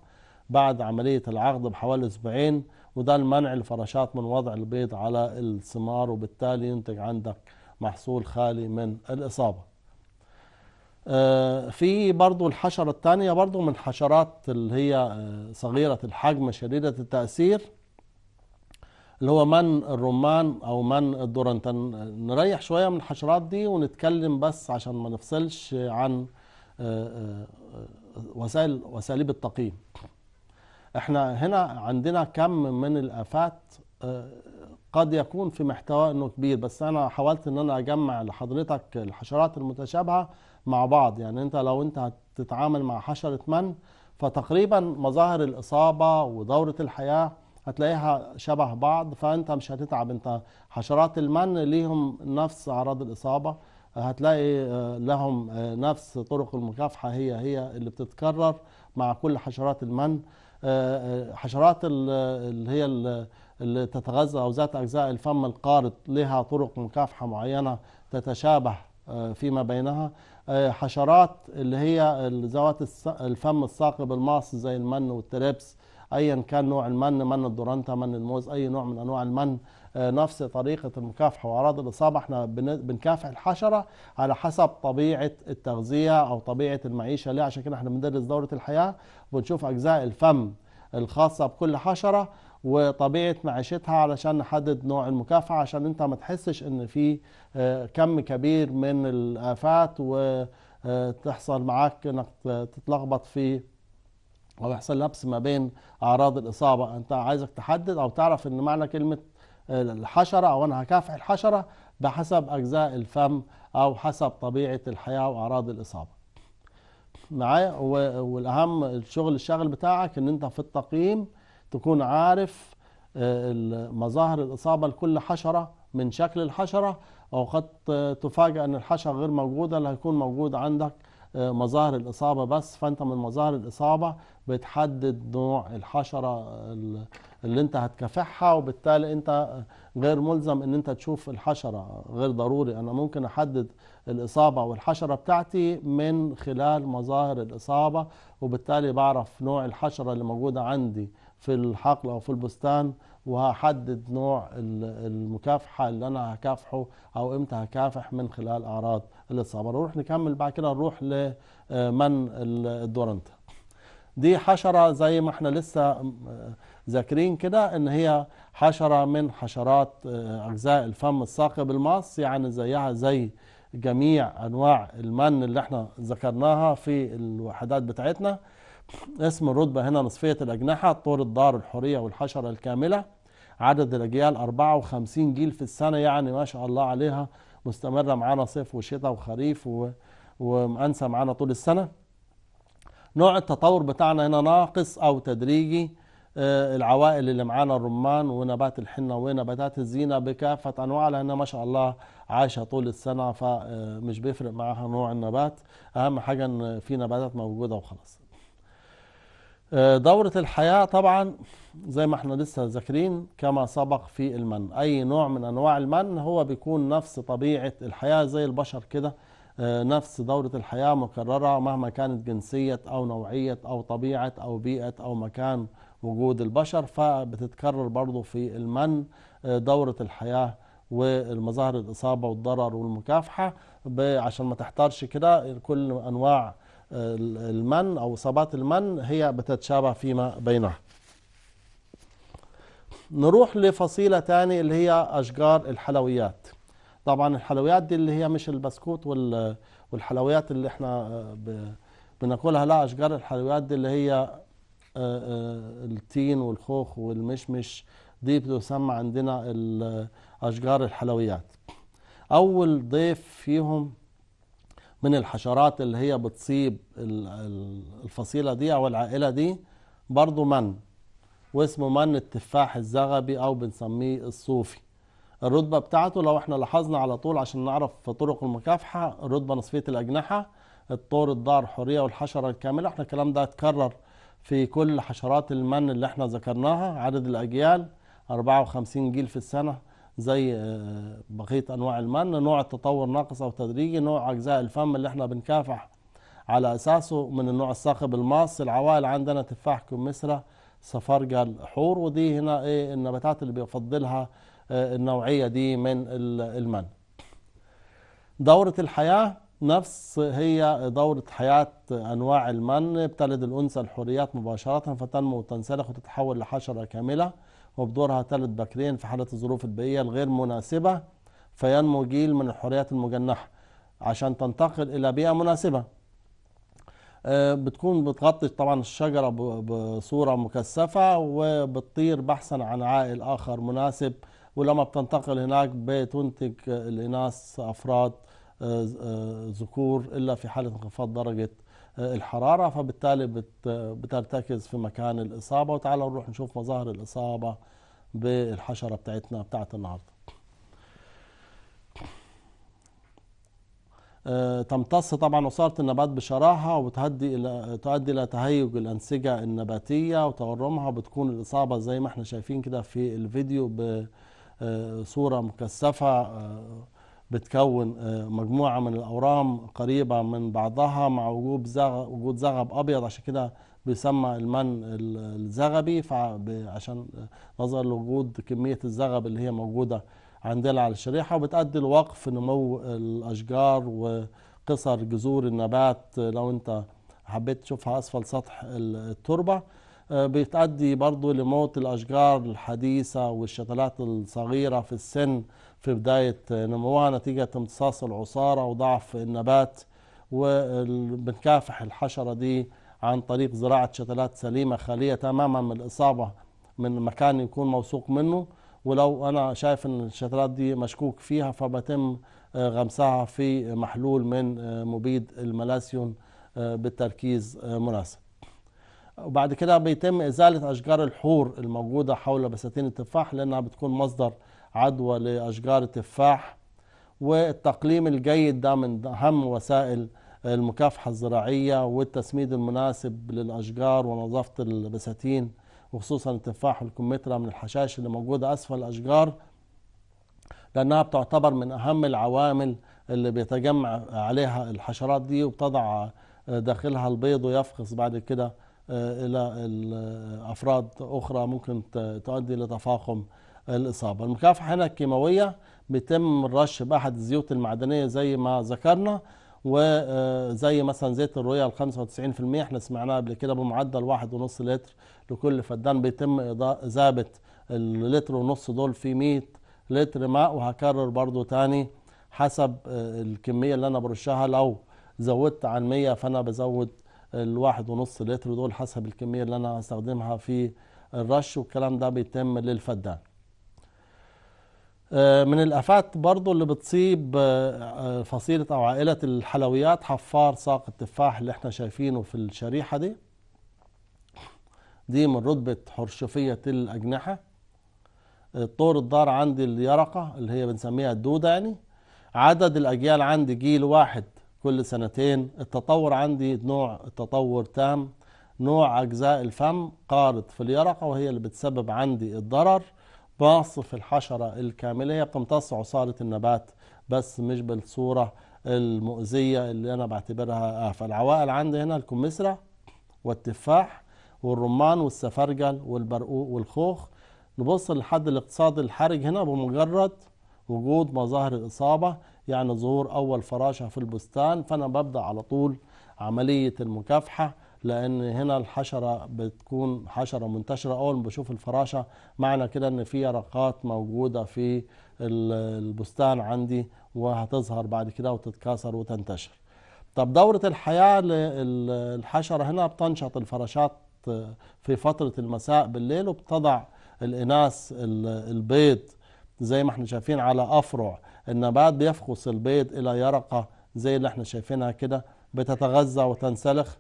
بعد عملية العقد بحوالي أسبوعين وده المنع الفراشات من وضع البيض على الثمار وبالتالي ينتج عندك محصول خالي من الإصابة آه، في برضو الحشرة الثانية برضو من الحشرات اللي هي آه، صغيرة الحجم شديدة التأثير اللي هو من الرمان او من الدورنتان نريح شويه من الحشرات دي ونتكلم بس عشان ما نفصلش عن آه، آه، وسائل واساليب التقييم احنا هنا عندنا كم من الافات آه، قد يكون في محتوى انه كبير بس انا حاولت ان انا اجمع لحضرتك الحشرات المتشابهه مع بعض يعني انت لو انت هتتعامل مع حشره من فتقريبا مظاهر الاصابه ودوره الحياه هتلاقيها شبه بعض فانت مش هتتعب انت حشرات المن ليهم نفس اعراض الاصابه هتلاقي آه، لهم آه، نفس طرق المكافحه هي هي اللي بتتكرر مع كل حشرات المن آه، حشرات اللي هي اللي تتغذى او ذات اجزاء الفم القارط لها طرق مكافحه معينه تتشابه فيما بينها حشرات اللي هي ذوات الفم الثاقب الماص زي المن والتربس ايا كان نوع المن من الدورانتا من الموز اي نوع من انواع المن آه، نفس طريقة المكافحة وأعراض الإصابة احنا بنكافح الحشرة على حسب طبيعة التغذية أو طبيعة المعيشة ليه عشان كده احنا بندرس دورة الحياة وبنشوف أجزاء الفم الخاصة بكل حشرة وطبيعة معيشتها علشان نحدد نوع المكافحة عشان انت ما تحسش ان في آه، كم كبير من الآفات وتحصل آه، معاك انك تتلخبط في او يحصل لبس ما بين اعراض الاصابه انت عايزك تحدد او تعرف ان معنى كلمه آه، الحشره او انا هكافح الحشره بحسب اجزاء الفم او حسب طبيعه الحياه واعراض الاصابه معايا والاهم الشغل الشغل بتاعك ان انت في التقييم تكون عارف آه، مظاهر الاصابه لكل حشره من شكل الحشره قد تفاجئ ان الحشره غير موجوده اللي هيكون موجود عندك آه، مظاهر الاصابه بس فانت من مظاهر الاصابه بتحدد نوع الحشره اللي انت هتكافحها وبالتالي انت غير ملزم ان انت تشوف الحشره غير ضروري انا ممكن احدد الاصابه والحشره بتاعتي من خلال مظاهر الاصابه وبالتالي بعرف نوع الحشره اللي موجوده عندي في الحقل او في البستان وهحدد نوع المكافحه اللي انا هكافحه او امتى هكافح من خلال اعراض الاصابه نروح نكمل بعد كده نروح لمن الدورنت دي حشره زي ما احنا لسه ذاكرين كده ان هي حشره من حشرات اجزاء الفم الثاقب الماص يعني زيها زي جميع انواع المن اللي احنا ذكرناها في الوحدات بتاعتنا اسم الرتبة هنا نصفية الأجنحة طول الدار الحورية والحشرة الكاملة عدد الأجيال 54 جيل في السنة يعني ما شاء الله عليها مستمرة معانا صيف وشتاء وخريف و... ومأنسة معانا طول السنة نوع التطور بتاعنا هنا ناقص أو تدريجي آه، العوائل اللي معانا الرمان ونبات الحنة ونباتات الزينة بكافة أنواعها لأنها ما شاء الله عايشة طول السنة فمش آه، بيفرق معاها نوع النبات أهم حاجة إن في نباتات موجودة وخلاص آه، دورة الحياة طبعا زي ما احنا لسه ذاكرين كما سبق في المن أي نوع من أنواع المن هو بيكون نفس طبيعة الحياة زي البشر كده آه، نفس دورة الحياة مكررة مهما كانت جنسية أو نوعية أو طبيعة أو بيئة أو مكان وجود البشر فبتتكرر برضو في المن آه، دورة الحياة والمظاهر الإصابة والضرر والمكافحة عشان ما تحتارش كده كل أنواع المن أو إصابات المن هي بتتشابه فيما بينها نروح لفصيلة تانية اللي هي أشجار الحلويات طبعا الحلويات دي اللي هي مش البسكوت والحلويات اللي احنا بناكلها لا أشجار الحلويات دي اللي هي آه، آه، التين والخوخ والمشمش دي بتسمى عندنا أشجار الحلويات أول ضيف فيهم من الحشرات اللي هي بتصيب الفصيلة دي أو العائلة دي برضو من واسمه من التفاح الزغبي أو بنسميه الصوفي الرتبة بتاعته لو احنا لاحظنا على طول عشان نعرف في طرق المكافحة الرتبة نصفية الأجنحة الطور الظهر حرية والحشرة الكاملة احنا الكلام ده اتكرر في كل حشرات المن اللي احنا ذكرناها عدد الأجيال 54 جيل في السنة زي آه، بقيه انواع المن نوع التطور ناقص او تدريجي نوع اجزاء الفم اللي احنا بنكافح على اساسه من النوع الصاخب الماص العوائل عندنا تفاح كمثرى سفرجة الحور ودي هنا ايه النباتات اللي بيفضلها آه، النوعيه دي من المن دوره الحياه نفس هي دورة حياة أنواع المن بتلد الأنثى الحوريات مباشرة فتنمو وتنسلخ وتتحول لحشرة كاملة وبدورها تلد بكرين في حالة الظروف البيئية الغير مناسبة فينمو جيل من الحريات المجنحة عشان تنتقل إلى بيئة مناسبة آه، بتكون بتغطي طبعا الشجرة بصورة مكثفة وبتطير بحثا عن عائل آخر مناسب ولما بتنتقل هناك بتنتج الإناث أفراد آه، آه، ذكور إلا في حالة انخفاض درجة آه، الحرارة فبالتالي بترتكز في مكان الإصابة وتعالوا نروح نشوف مظاهر الإصابة بالحشرة بتاعتنا بتاعت النهاردة آه، تمتص طبعا وصارة النبات بشراهة وبتهدي إلى تؤدي إلى تهيج الأنسجة النباتية وتورمها وبتكون الإصابة زي ما احنا شايفين كده في الفيديو بصورة آه، مكثفة بتكون آه، مجموعة من الأورام قريبة من بعضها مع وجود زغب, وجود زغب أبيض عشان كده بيسمى المن الزغبي عشان آه، نظرا لوجود كمية الزغب اللي هي موجودة عندنا على الشريحة وبتأدي لوقف نمو الأشجار وقصر جذور النبات لو أنت حبيت تشوفها أسفل سطح التربة آه، بتأدي برضو لموت الأشجار الحديثة والشتلات الصغيرة في السن في بداية آه, نموها نتيجة امتصاص العصارة وضعف النبات وبنكافح الحشرة دي عن طريق زراعة شتلات سليمة خالية تماما من الإصابة من مكان يكون موثوق منه ولو أنا شايف أن الشتلات دي مشكوك فيها فبتم آه, غمسها في محلول من آه, مبيد الملاسيون بالتركيز مناسب وبعد كده بيتم إزالة أشجار الحور الموجودة حول بساتين التفاح لأنها بتكون مصدر عدوى لأشجار التفاح والتقليم الجيد ده من أهم وسائل المكافحة الزراعية والتسميد المناسب للأشجار ونظافة البساتين وخصوصا التفاح والكمثرى من الحشائش اللي موجودة أسفل الأشجار لأنها بتعتبر من أهم العوامل اللي بيتجمع عليها الحشرات دي وبتضع داخلها البيض ويفقس بعد كده آه، إلى آه، أفراد أخرى ممكن تؤدي لتفاقم الاصابه المكافحه هنا الكيماويه بيتم الرش باحد الزيوت المعدنيه زي ما ذكرنا وزي آه، مثلا زيت الرويال 95% احنا سمعناها قبل كده بمعدل 1.5 لتر لكل فدان بيتم ذابت اللتر ونص دول في 100 لتر ماء وهكرر برضو تاني حسب آه، الكمية اللي انا برشها لو زودت عن 100 فانا بزود الواحد ونص لتر دول حسب الكمية اللي انا هستخدمها في الرش والكلام ده بيتم للفدان آه، من الآفات برضو اللي بتصيب آه، آه، فصيلة أو عائلة الحلويات حفار ساق التفاح اللي احنا شايفينه في الشريحة دي دي من رتبة حرشفية الأجنحة الطور الدار عندي اليرقة اللي هي بنسميها الدودة يعني عدد الأجيال عندي جيل واحد كل سنتين التطور عندي نوع التطور تام نوع أجزاء الفم قارض في اليرقة وهي اللي بتسبب عندي الضرر باصف الحشرة الكاملة هي بتمتص عصارة النبات بس مش بالصورة المؤذية اللي أنا بعتبرها آفة العوائل عندي هنا الكمثرى والتفاح والرمان والسفرجل والبرقوق والخوخ نبص للحد الاقتصادي الحرج هنا بمجرد وجود مظاهر الإصابة يعني ظهور أول فراشة في البستان فأنا ببدأ على طول عملية المكافحة لان هنا الحشره بتكون حشره منتشره اول ما بشوف الفراشه معنى كده ان في يرقات موجوده في البستان عندي وهتظهر بعد كده وتتكاثر وتنتشر طب دورة الحياة للحشرة هنا بتنشط الفراشات آه، في فترة المساء بالليل وبتضع الإناث البيض زي ما احنا شايفين على أفرع النبات بيفقس البيض إلى يرقة زي اللي احنا شايفينها كده بتتغذى وتنسلخ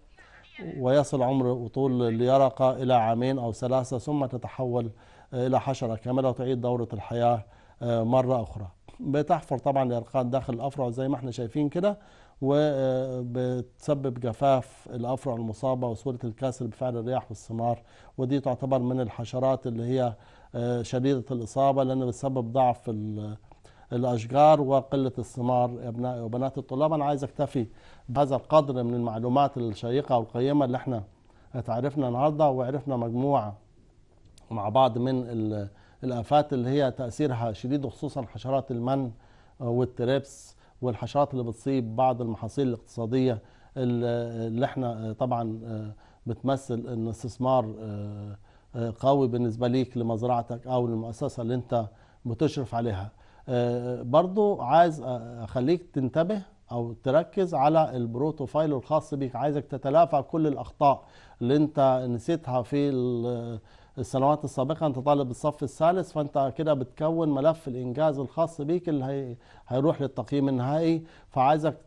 ويصل عمر وطول اليرقة إلى عامين أو ثلاثة ثم تتحول إلى حشرة كاملة وتعيد دورة الحياة آه، مرة أخرى بتحفر طبعا اليرقات داخل الأفرع زي ما احنا شايفين كده وبتسبب آه، جفاف الأفرع المصابة وصورة الكسر بفعل الرياح والثمار ودي تعتبر من الحشرات اللي هي آه، شديدة الإصابة لأن بتسبب ضعف الاشجار وقله الثمار ابنائي وبنات الطلاب انا عايز اكتفي بهذا القدر من المعلومات الشيقه والقيمه اللي احنا اتعرفنا النهارده وعرفنا مجموعه مع بعض من الافات اللي هي تاثيرها شديد وخصوصا حشرات المن والتربس والحشرات اللي بتصيب بعض المحاصيل الاقتصاديه اللي احنا آه، طبعا آه، بتمثل ان استثمار آه، قوي بالنسبه ليك لمزرعتك او للمؤسسه اللي انت بتشرف عليها آه، برضو عايز اخليك تنتبه او تركز على البروتوفايل الخاص بيك عايزك تتلافى كل الاخطاء اللي انت نسيتها في السنوات السابقة انت طالب الصف الثالث فانت كده بتكون ملف الانجاز الخاص بيك اللي هي هيروح للتقييم النهائي فعايزك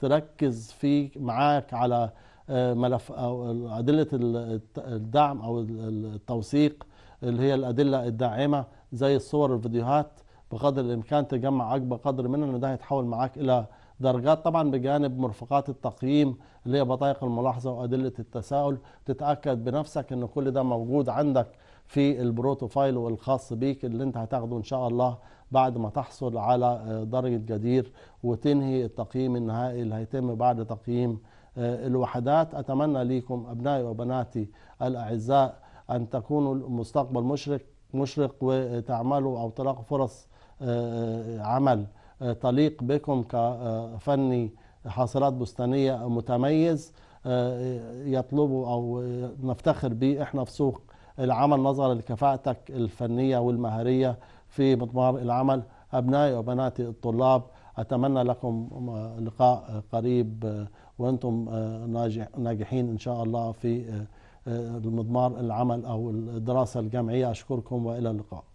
تركز في معاك على آه، ملف او ادلة الدعم او التوثيق اللي هي الادلة الداعمة زي الصور الفيديوهات بقدر الامكان تجمع اكبر قدر منها لان ده هيتحول معاك الى درجات طبعا بجانب مرفقات التقييم اللي هي بطايق الملاحظه وادله التساؤل تتاكد بنفسك ان كل ده موجود عندك في البروتوفايل الخاص بيك اللي انت هتاخده ان شاء الله بعد ما تحصل على آه، درجه جدير وتنهي التقييم النهائي اللي هيتم بعد تقييم آه، الوحدات اتمنى ليكم ابنائي وبناتي الاعزاء ان تكونوا مستقبل مشرق مشرق وتعملوا او تلاقوا فرص عمل تليق بكم كفني حاصلات بستانية متميز آه، يطلبوا أو نفتخر به إحنا في سوق العمل نظرا لكفاءتك الفنية والمهارية في مضمار العمل أبنائي وبناتي الطلاب أتمنى لكم لقاء قريب آه، وأنتم آه، ناجحين إن شاء الله في مضمار العمل أو الدراسة الجامعية أشكركم وإلى اللقاء